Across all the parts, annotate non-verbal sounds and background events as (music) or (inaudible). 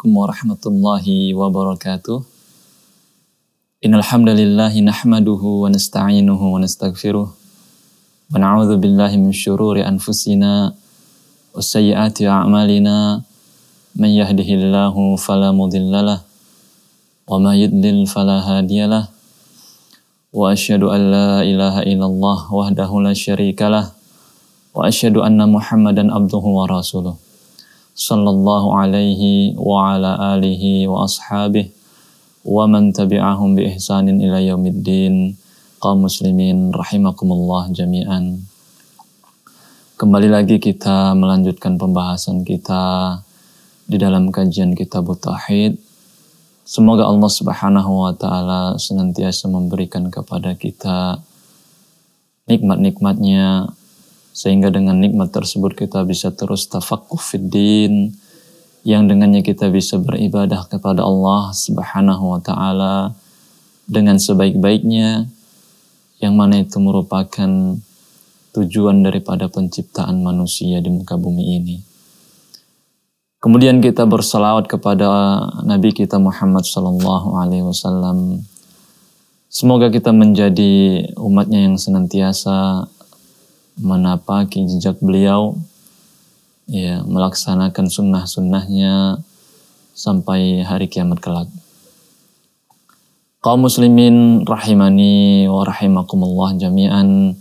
عليكم ورحمة الله وبركاته إن الحمد لله نحمده ونستعينه ونستغفره ونعوذ بالله من شرور أنفسنا وسيئات أعمالنا من يهده الله فلا مضل له وما يضلل فلا هادي له وأشهد أن لا إله إلا الله وحده لا شريك له وأشهد أن محمدا عبده ورسوله sallallahu alaihi wa ala alihi wa Ashabihi wa man tabi'ahum bi ihsanin ila yaumiddin kaum muslimin rahimakumullah jami'an kembali lagi kita melanjutkan pembahasan kita di dalam kajian kitab tauhid semoga Allah Subhanahu wa taala senantiasa memberikan kepada kita nikmat-nikmatnya sehingga dengan nikmat tersebut kita bisa terus tafakuh fiddin, yang dengannya kita bisa beribadah kepada Allah subhanahu wa ta'ala dengan sebaik-baiknya, yang mana itu merupakan tujuan daripada penciptaan manusia di muka bumi ini. Kemudian kita bersalawat kepada Nabi kita Muhammad Sallallahu Alaihi Wasallam. Semoga kita menjadi umatnya yang senantiasa menapaki jejak beliau, ya melaksanakan sunnah-sunnahnya sampai hari kiamat kelak. Kaum muslimin rahimani wa rahimakumullah jami'an.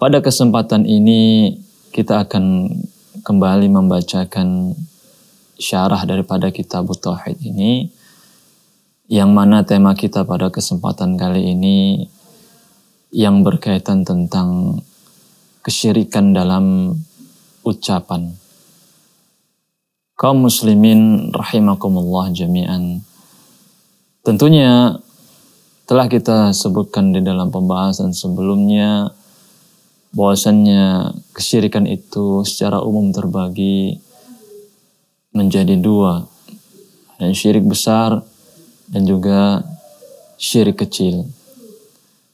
Pada kesempatan ini kita akan kembali membacakan syarah daripada kitab Tauhid ini yang mana tema kita pada kesempatan kali ini yang berkaitan tentang kesyirikan dalam ucapan. Kaum muslimin rahimakumullah jami'an. Tentunya telah kita sebutkan di dalam pembahasan sebelumnya bahwasannya kesyirikan itu secara umum terbagi menjadi dua. Dan syirik besar dan juga syirik kecil.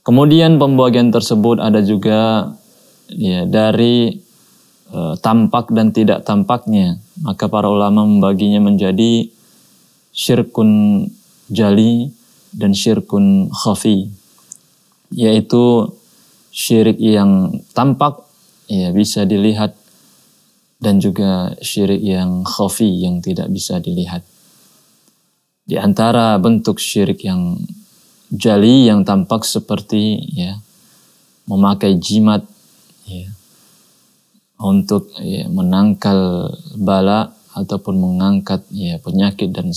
Kemudian pembagian tersebut ada juga ya dari e, tampak dan tidak tampaknya maka para ulama membaginya menjadi syirkun jali dan syirkun khafi yaitu syirik yang tampak ya bisa dilihat dan juga syirik yang khafi yang tidak bisa dilihat di antara bentuk syirik yang jali yang tampak seperti ya memakai jimat ya, untuk ya, menangkal bala ataupun mengangkat ya, penyakit dan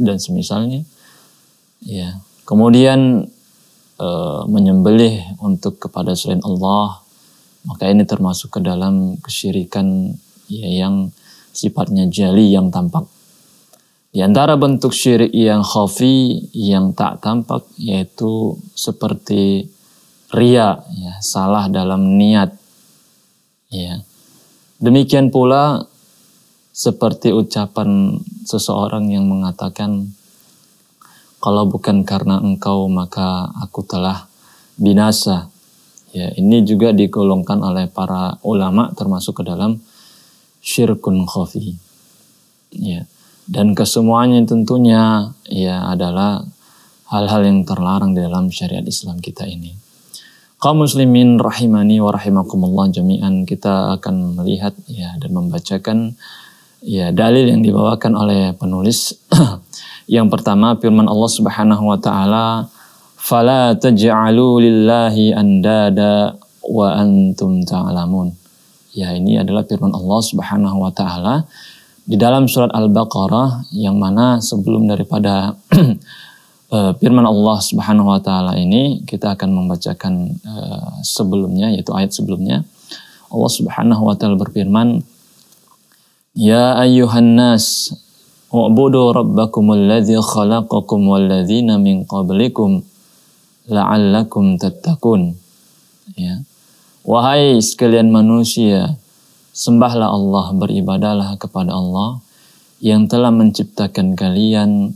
dan semisalnya. Ya, kemudian e, menyembelih untuk kepada selain Allah, maka ini termasuk ke dalam kesyirikan ya, yang sifatnya jali yang tampak. Di antara bentuk syirik yang khafi yang tak tampak yaitu seperti ria, ya, salah dalam niat Ya. Demikian pula seperti ucapan seseorang yang mengatakan kalau bukan karena engkau maka aku telah binasa. Ya, ini juga digolongkan oleh para ulama termasuk ke dalam syirkun khafi. Ya. Dan kesemuanya tentunya ya adalah hal-hal yang terlarang di dalam syariat Islam kita ini. Kaum muslimin rahimani wa rahimakumullah jami'an kita akan melihat ya dan membacakan ya dalil yang dibawakan oleh penulis. (clears throat) yang pertama firman Allah Subhanahu wa taala, "Fala taj'alu lillahi andada wa antum ta'lamun." Ya, ini adalah firman Allah Subhanahu wa taala di dalam surat Al-Baqarah yang mana sebelum daripada (clears throat) Eh, firman Allah Subhanahu wa taala ini kita akan membacakan uh, sebelumnya yaitu ayat sebelumnya. Allah Subhanahu wa taala berfirman, "Ya ayyuhan nas, wa'budu rabbakumul ladzi khalaqakum wal min qablikum la'allakum tattaqun." Ya. Wahai sekalian manusia, sembahlah Allah, beribadahlah kepada Allah yang telah menciptakan kalian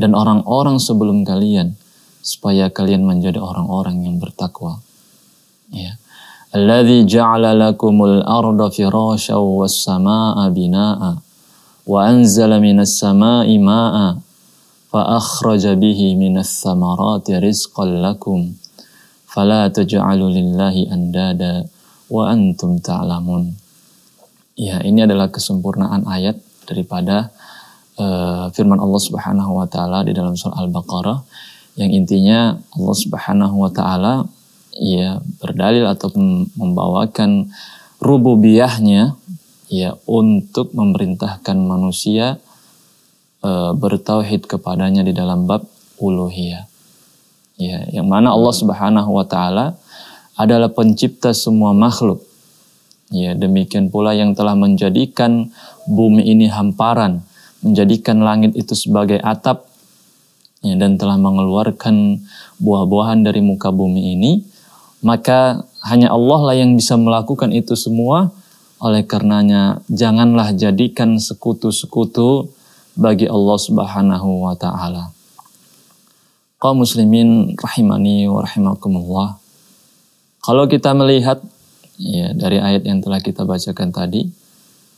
dan orang-orang sebelum kalian supaya kalian menjadi orang-orang yang bertakwa. Ya. Alladzi ja'ala lakumul arda firasyaw was samaa'a binaa'a wa anzala minas samaa'i maa'a fa akhraja bihi minas samarati rizqan lakum fala taj'alu lillahi andada wa antum ta'lamun. Ya, ini adalah kesempurnaan ayat daripada uh, firman Allah Subhanahu wa taala di dalam surah Al-Baqarah yang intinya Allah Subhanahu wa taala ya berdalil atau membawakan rububiyahnya ya untuk memerintahkan manusia e, bertauhid kepadanya di dalam bab uluhiyah. Ya, yang mana Allah Subhanahu wa taala adalah pencipta semua makhluk. Ya, demikian pula yang telah menjadikan bumi ini hamparan menjadikan langit itu sebagai atap ya, dan telah mengeluarkan buah-buahan dari muka bumi ini, maka hanya Allah lah yang bisa melakukan itu semua. Oleh karenanya, janganlah jadikan sekutu-sekutu bagi Allah Subhanahu wa taala. Kaum muslimin rahimani wa rahimakumullah. Kalau kita melihat ya dari ayat yang telah kita bacakan tadi,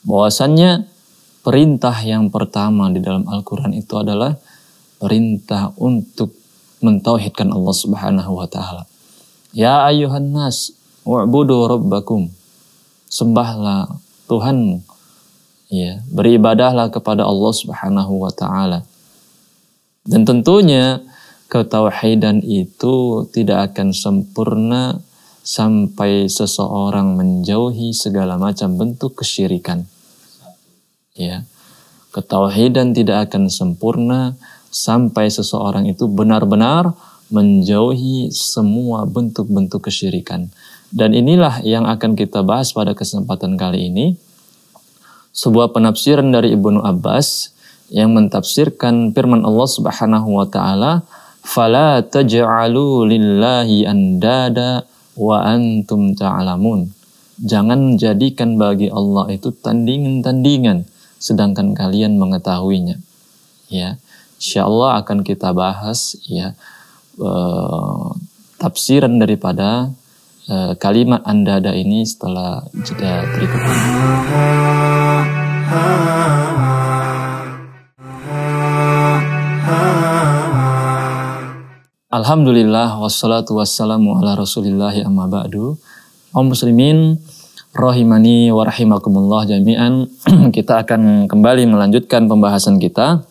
bahwasannya perintah yang pertama di dalam Al-Quran itu adalah perintah untuk mentauhidkan Allah Subhanahu wa taala. Ya ayuhan nas, wa'budu rabbakum. Sembahlah Tuhanmu. Ya, beribadahlah kepada Allah Subhanahu wa taala. Dan tentunya ketauhidan itu tidak akan sempurna sampai seseorang menjauhi segala macam bentuk kesyirikan ya ketauhidan tidak akan sempurna sampai seseorang itu benar-benar menjauhi semua bentuk-bentuk kesyirikan. Dan inilah yang akan kita bahas pada kesempatan kali ini. Sebuah penafsiran dari Ibnu Abbas yang mentafsirkan firman Allah Subhanahu wa taala, "Fala taj'alu lillahi andada wa antum ta'lamun." Ta Jangan jadikan bagi Allah itu tandingan-tandingan sedangkan kalian mengetahuinya. Ya, insya Allah akan kita bahas ya e, tafsiran daripada e, kalimat anda ada ini setelah jeda berikut ini. Alhamdulillah wassalatu wassalamu ala rasulillahi amma ba'du. Om muslimin, rahimani wa rahimakumullah jami'an. (clears throat) kita akan kembali melanjutkan pembahasan kita.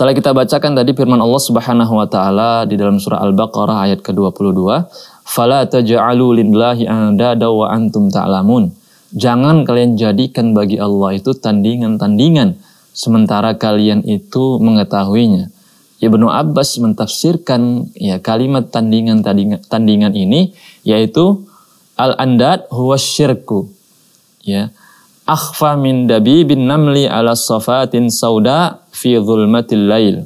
Setelah kita bacakan tadi firman Allah Subhanahu wa taala di dalam surah Al-Baqarah ayat ke-22, "Fala taj'alu lillahi andada wa antum ta'lamun." Jangan kalian jadikan bagi Allah itu tandingan-tandingan sementara kalian itu mengetahuinya. Ibnu Abbas mentafsirkan ya kalimat tandingan-tandingan ini yaitu al-andad huwa syirku. Ya. Akhfa min bin namli ala safatin sauda fi zulmatil lail.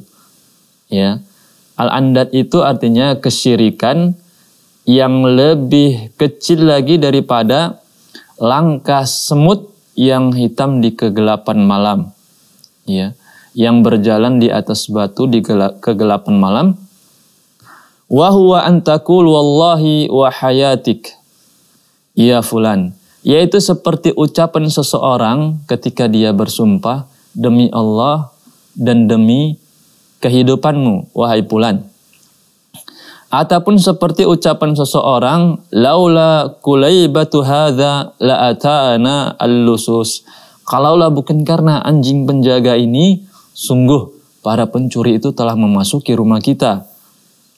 Ya. Al-andad itu artinya kesyirikan yang lebih kecil lagi daripada langkah semut yang hitam di kegelapan malam. Ya. Yang berjalan di atas batu di kegelapan malam. huwa antakul wallahi wa hayatik Ya fulan. Yaitu seperti ucapan seseorang ketika dia bersumpah, demi Allah dan demi kehidupanmu, wahai fulan. Ataupun seperti ucapan seseorang, laula batu hada la atana al-lusus. Kalaulah bukan karena anjing penjaga ini, sungguh para pencuri itu telah memasuki rumah kita.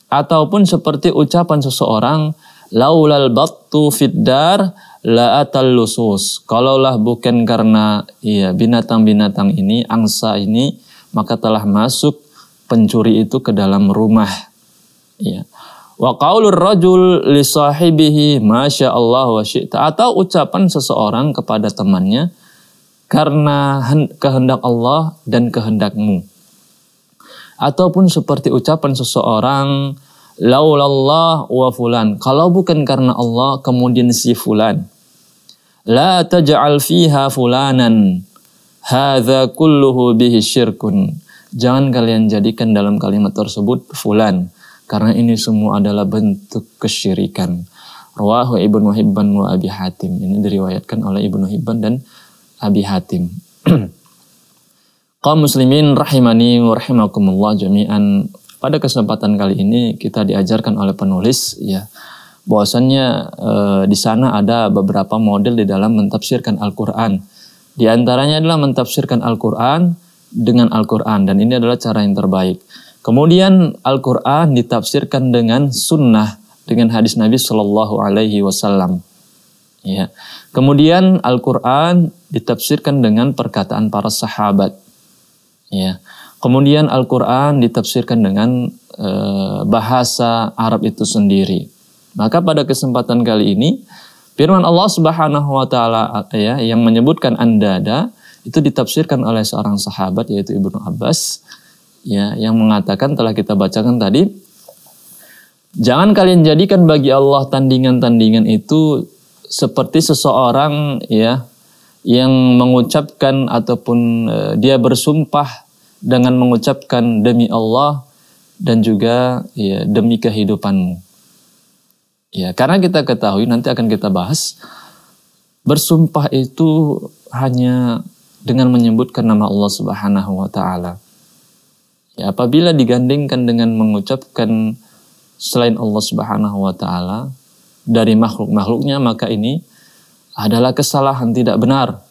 Ataupun seperti ucapan seseorang, laulal battu fiddar la atal lusus. Kalaulah bukan karena iya binatang-binatang ini, angsa ini, maka telah masuk pencuri itu ke dalam rumah. Iya. Wa qaulur rajul li sahibihi masya Allah wa syi'ta. Atau ucapan seseorang kepada temannya karena kehendak Allah dan kehendakmu. Ataupun seperti ucapan seseorang laulallah wa fulan. Kalau bukan karena Allah kemudian si fulan. La taj'al fiha fulanan. Hadza kulluhu bihi syirkun. Jangan kalian jadikan dalam kalimat tersebut fulan karena ini semua adalah bentuk kesyirikan. Ruahu Ibnu Hibban wa Abi Hatim. Ini diriwayatkan oleh Ibnu Hibban dan Abi Hatim. (clears throat) Kaum muslimin rahimani wa rahimakumullah jami'an pada kesempatan kali ini kita diajarkan oleh penulis ya bahwasannya e, di sana ada beberapa model di dalam mentafsirkan Al-Qur'an. Di antaranya adalah mentafsirkan Al-Qur'an dengan Al-Qur'an dan ini adalah cara yang terbaik. Kemudian Al-Qur'an ditafsirkan dengan sunnah dengan hadis Nabi Shallallahu alaihi wasallam. Ya. Kemudian Al-Qur'an ditafsirkan dengan perkataan para sahabat. Ya. Kemudian Al-Quran ditafsirkan dengan e, bahasa Arab itu sendiri. Maka pada kesempatan kali ini, firman Allah Subhanahu wa taala ya yang menyebutkan andada itu ditafsirkan oleh seorang sahabat yaitu Ibnu Abbas ya yang mengatakan telah kita bacakan tadi jangan kalian jadikan bagi Allah tandingan-tandingan itu seperti seseorang ya yang mengucapkan ataupun eh, dia bersumpah dengan mengucapkan demi Allah dan juga ya, demi kehidupanmu. Ya, karena kita ketahui nanti akan kita bahas bersumpah itu hanya dengan menyebutkan nama Allah Subhanahu wa taala. Ya, apabila digandingkan dengan mengucapkan selain Allah Subhanahu wa taala dari makhluk-makhluknya maka ini adalah kesalahan tidak benar.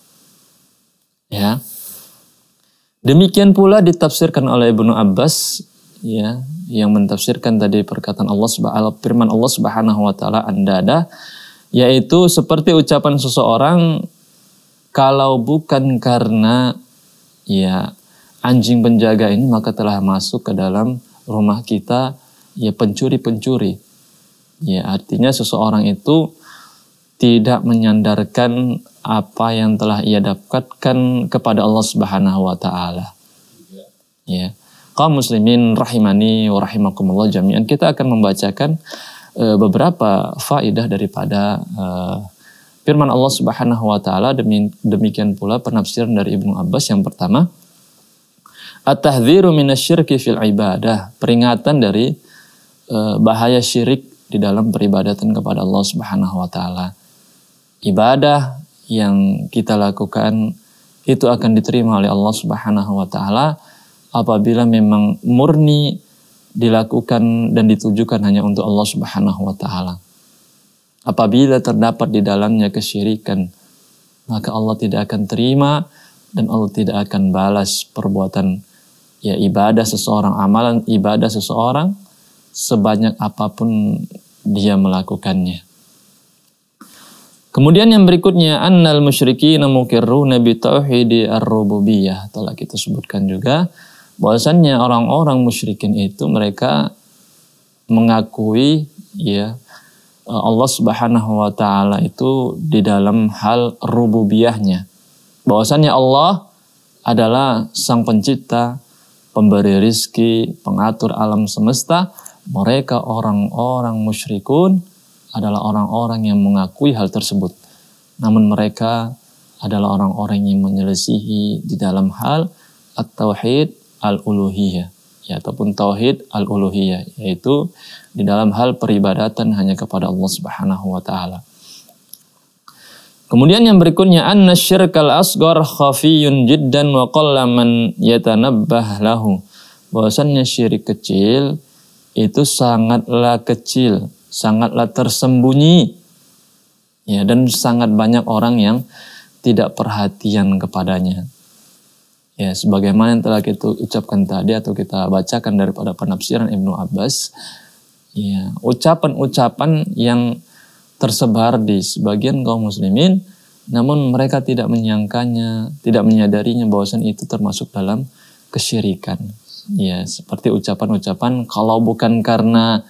Ya. Demikian pula ditafsirkan oleh Ibnu Abbas ya yang mentafsirkan tadi perkataan Allah Subhanahu firman Allah Subhanahu wa taala andada yaitu seperti ucapan seseorang kalau bukan karena ya anjing penjaga ini maka telah masuk ke dalam rumah kita ya pencuri-pencuri. Ya artinya seseorang itu tidak menyandarkan apa yang telah ia dapatkan kepada Allah Subhanahu wa taala. Ya. Kaum muslimin rahimani wa rahimakumullah jami'an kita akan membacakan e, beberapa faidah daripada e, firman Allah Subhanahu wa taala demikian pula penafsiran dari Ibnu Abbas yang pertama At-tahdhiru minasyirki fil ibadah, peringatan dari e, bahaya syirik di dalam peribadatan kepada Allah Subhanahu wa taala ibadah yang kita lakukan itu akan diterima oleh Allah Subhanahu wa taala apabila memang murni dilakukan dan ditujukan hanya untuk Allah Subhanahu wa taala. Apabila terdapat di dalamnya kesyirikan, maka Allah tidak akan terima dan Allah tidak akan balas perbuatan ya ibadah seseorang, amalan ibadah seseorang sebanyak apapun dia melakukannya. Kemudian yang berikutnya annal musyrikin muqirruna bi tauhidi ar-rububiyyah telah kita sebutkan juga bahwasannya orang-orang musyrikin itu mereka mengakui ya Allah Subhanahu wa taala itu di dalam hal rububiyahnya. Bahwasannya Allah adalah sang pencipta, pemberi rizki, pengatur alam semesta. Mereka orang-orang musyrikun adalah orang-orang yang mengakui hal tersebut. Namun mereka adalah orang-orang yang menyelesihi di dalam hal at-tauhid al-uluhiyah ya, ataupun tauhid al-uluhiyah yaitu di dalam hal peribadatan hanya kepada Allah Subhanahu wa taala. Kemudian yang berikutnya anna syirkal asgar khafiyun jiddan wa qalla man yatanabbah lahu. Bahwasannya syirik kecil itu sangatlah kecil sangatlah tersembunyi ya dan sangat banyak orang yang tidak perhatian kepadanya. Ya, sebagaimana yang telah kita ucapkan tadi atau kita bacakan daripada penafsiran Ibnu Abbas, ya, ucapan-ucapan yang tersebar di sebagian kaum muslimin namun mereka tidak menyangkanya, tidak menyadarinya bahwasan itu termasuk dalam kesyirikan. Ya, seperti ucapan-ucapan kalau bukan karena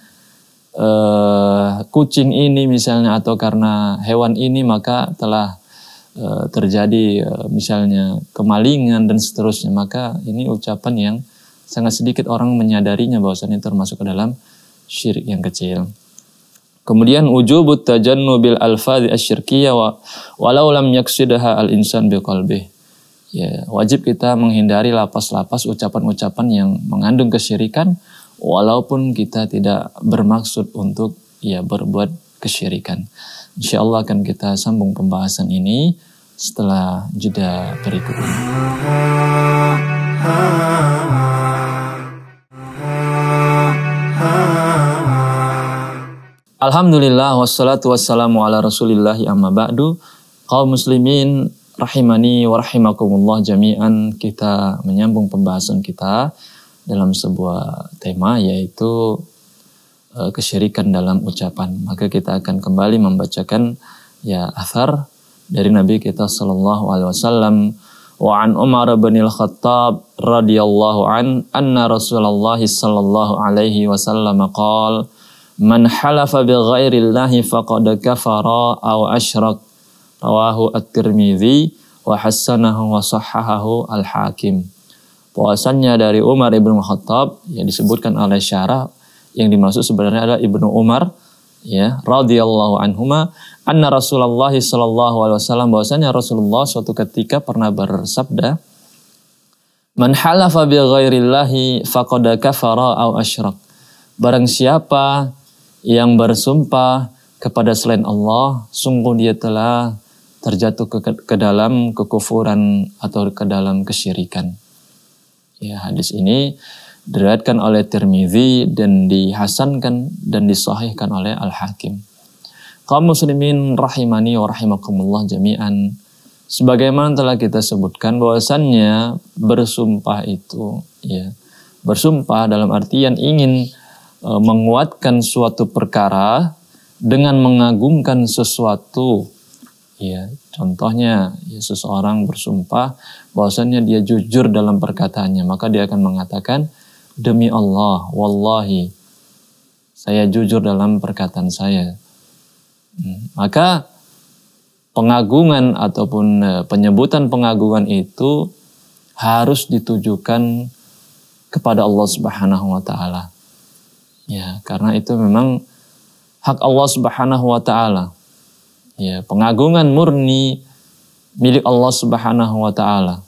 uh, kucing ini misalnya atau karena hewan ini maka telah uh, terjadi uh, misalnya kemalingan dan seterusnya maka ini ucapan yang sangat sedikit orang menyadarinya bahwasannya termasuk ke dalam syirik yang kecil. Kemudian wujubut tajannubil alfadhi asyirkiyah wa walau lam yaksidha al insan biqalbih. Ya, wajib kita menghindari lapas-lapas ucapan-ucapan yang mengandung kesyirikan walaupun kita tidak bermaksud untuk ya berbuat kesyirikan. Insya Allah akan kita sambung pembahasan ini setelah jeda berikut ini. Alhamdulillah wassalatu wassalamu ala rasulillahi amma ba'du kaum muslimin rahimani wa rahimakumullah jami'an kita menyambung pembahasan kita dalam sebuah tema yaitu e, kesyirikan dalam ucapan. Maka kita akan kembali membacakan ya athar dari Nabi kita sallallahu alaihi wasallam wa an Umar bin Al-Khattab radhiyallahu an anna Rasulullah sallallahu alaihi wasallam qala man halafa bi ghairillahi faqad kafara aw asyrak rawahu at-Tirmidzi wa hasanahu wa sahahahu al-Hakim Puasannya dari Umar ibnu Khattab yang disebutkan oleh syarah yang dimaksud sebenarnya adalah ibnu Umar ya radhiyallahu anhuma anna Rasulullah sallallahu alaihi wasallam bahwasanya Rasulullah suatu ketika pernah bersabda Man halafa bi ghairillahi faqad kafara au asyrak. Barang siapa yang bersumpah kepada selain Allah, sungguh dia telah terjatuh ke, ke dalam kekufuran atau ke dalam kesyirikan. Ya, hadis ini diriwayatkan oleh Tirmidzi dan dihasankan dan disahihkan oleh Al-Hakim. Kaum muslimin rahimani wa rahimakumullah jami'an. Sebagaimana telah kita sebutkan bahwasannya bersumpah itu ya bersumpah dalam artian ingin e, menguatkan suatu perkara dengan mengagungkan sesuatu ya contohnya ya seseorang bersumpah bahwasanya dia jujur dalam perkataannya, maka dia akan mengatakan demi Allah, wallahi saya jujur dalam perkataan saya. Hmm, maka pengagungan ataupun e, penyebutan pengagungan itu harus ditujukan kepada Allah Subhanahu wa taala. Ya, karena itu memang hak Allah Subhanahu wa taala. Ya, pengagungan murni milik Allah Subhanahu wa taala.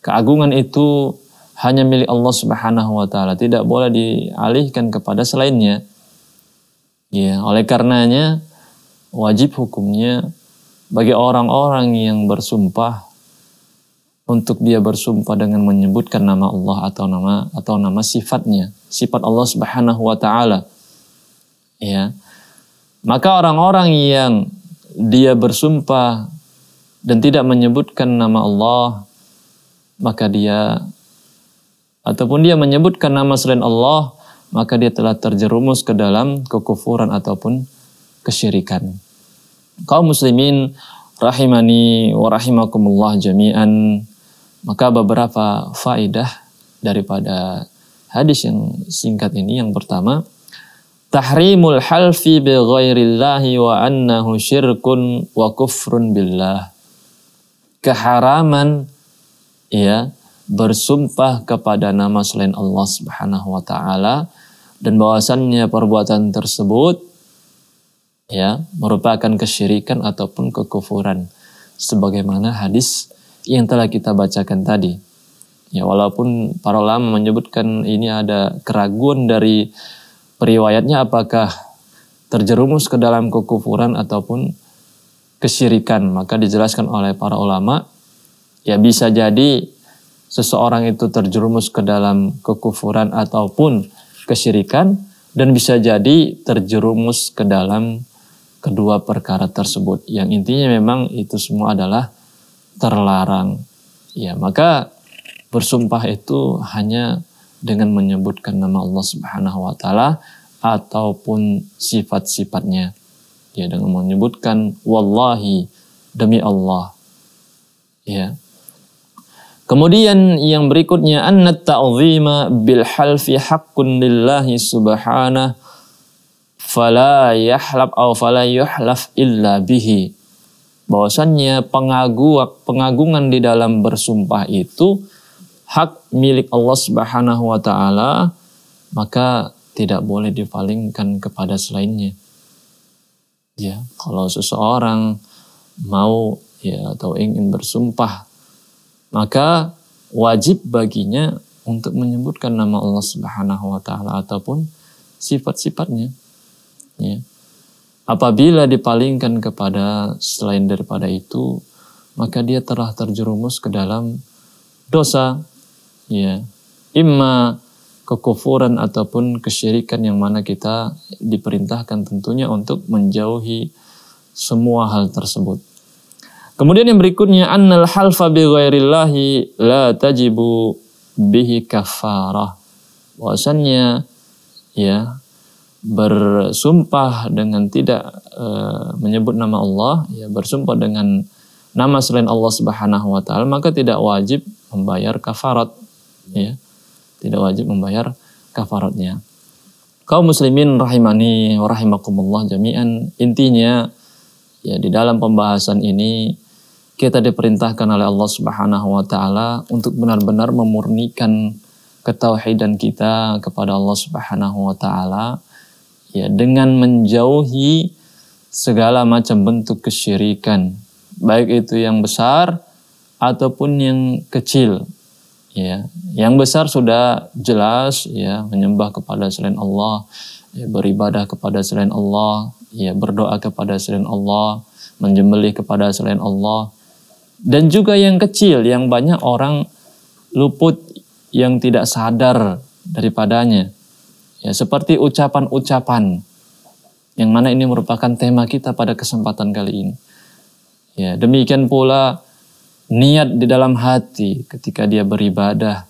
Keagungan itu hanya milik Allah Subhanahu wa taala, tidak boleh dialihkan kepada selainnya. Ya, oleh karenanya wajib hukumnya bagi orang-orang yang bersumpah untuk dia bersumpah dengan menyebutkan nama Allah atau nama atau nama sifatnya, sifat Allah Subhanahu wa taala. Ya. Maka orang-orang yang dia bersumpah dan tidak menyebutkan nama Allah maka dia ataupun dia menyebutkan nama selain Allah maka dia telah terjerumus ke dalam kekufuran ataupun kesyirikan. Kaum muslimin rahimani wa rahimakumullah jami'an. Maka beberapa faedah daripada hadis yang singkat ini yang pertama tahrimul halfi bi ghairillahi wa annahu syirkun wa kufrun billah. Keharaman ya bersumpah kepada nama selain Allah Subhanahu wa taala dan bahwasannya perbuatan tersebut ya merupakan kesyirikan ataupun kekufuran sebagaimana hadis yang telah kita bacakan tadi. Ya walaupun para ulama menyebutkan ini ada keraguan dari periwayatnya apakah terjerumus ke dalam kekufuran ataupun kesyirikan, maka dijelaskan oleh para ulama ya bisa jadi seseorang itu terjerumus ke dalam kekufuran ataupun kesyirikan dan bisa jadi terjerumus ke dalam kedua perkara tersebut yang intinya memang itu semua adalah terlarang ya maka bersumpah itu hanya dengan menyebutkan nama Allah Subhanahu wa taala ataupun sifat-sifatnya ya dengan menyebutkan wallahi demi Allah ya Kemudian yang berikutnya anna ta'zima bil halfi haqqun lillahi subhanahu fala yahlab aw fala yuhlaf illa bihi. Bahwasannya pengaguan pengagungan di dalam bersumpah itu hak milik Allah Subhanahu wa taala maka tidak boleh dipalingkan kepada selainnya. Ya, kalau seseorang mau ya atau ingin bersumpah maka wajib baginya untuk menyebutkan nama Allah Subhanahu wa taala ataupun sifat-sifatnya. Ya. Apabila dipalingkan kepada selain daripada itu, maka dia telah terjerumus ke dalam dosa. Ya. Imma kekufuran ataupun kesyirikan yang mana kita diperintahkan tentunya untuk menjauhi semua hal tersebut. Kemudian yang berikutnya annal halfa bi ghairillahi la tajibu bihi kafarah. Bahwasannya ya bersumpah dengan tidak e, menyebut nama Allah, ya bersumpah dengan nama selain Allah Subhanahu wa taala, maka tidak wajib membayar kafarat ya. Tidak wajib membayar kafaratnya. Kaum muslimin rahimani wa rahimakumullah jami'an, intinya ya di dalam pembahasan ini kita diperintahkan oleh Allah Subhanahu wa taala untuk benar-benar memurnikan ketauhidan kita kepada Allah Subhanahu wa taala ya dengan menjauhi segala macam bentuk kesyirikan baik itu yang besar ataupun yang kecil ya yang besar sudah jelas ya menyembah kepada selain Allah ya, beribadah kepada selain Allah ya berdoa kepada selain Allah menjembelih kepada selain Allah dan juga yang kecil yang banyak orang luput yang tidak sadar daripadanya. Ya, seperti ucapan-ucapan yang mana ini merupakan tema kita pada kesempatan kali ini. Ya, demikian pula niat di dalam hati ketika dia beribadah,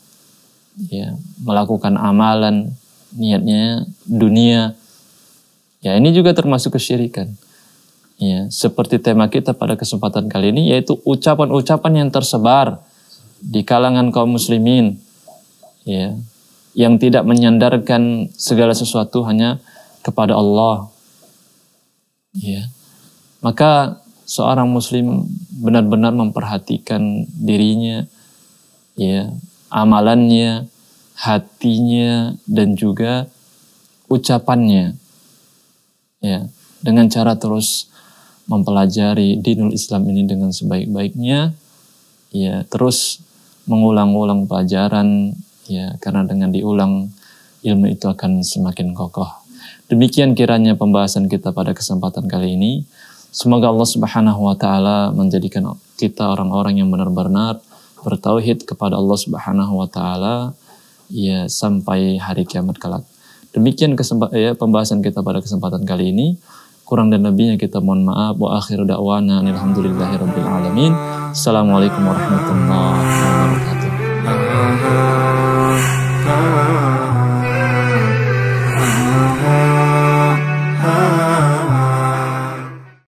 ya, melakukan amalan, niatnya dunia. Ya, ini juga termasuk kesyirikan ya, seperti tema kita pada kesempatan kali ini yaitu ucapan-ucapan yang tersebar di kalangan kaum muslimin ya, yang tidak menyandarkan segala sesuatu hanya kepada Allah. Ya. Maka seorang muslim benar-benar memperhatikan dirinya, ya, amalannya, hatinya dan juga ucapannya. Ya, dengan cara terus mempelajari dinul Islam ini dengan sebaik-baiknya, ya terus mengulang-ulang pelajaran, ya karena dengan diulang ilmu itu akan semakin kokoh. Demikian kiranya pembahasan kita pada kesempatan kali ini. Semoga Allah Subhanahu wa taala menjadikan kita orang-orang yang benar-benar bertauhid kepada Allah Subhanahu wa taala ya sampai hari kiamat kelak. Demikian kesempatan ya, pembahasan kita pada kesempatan kali ini. Kurang dan lebihnya kita mohon maaf. Wa akhir da'wana. rabbil alamin. Assalamualaikum warahmatullahi wabarakatuh. Ah, ah, ah,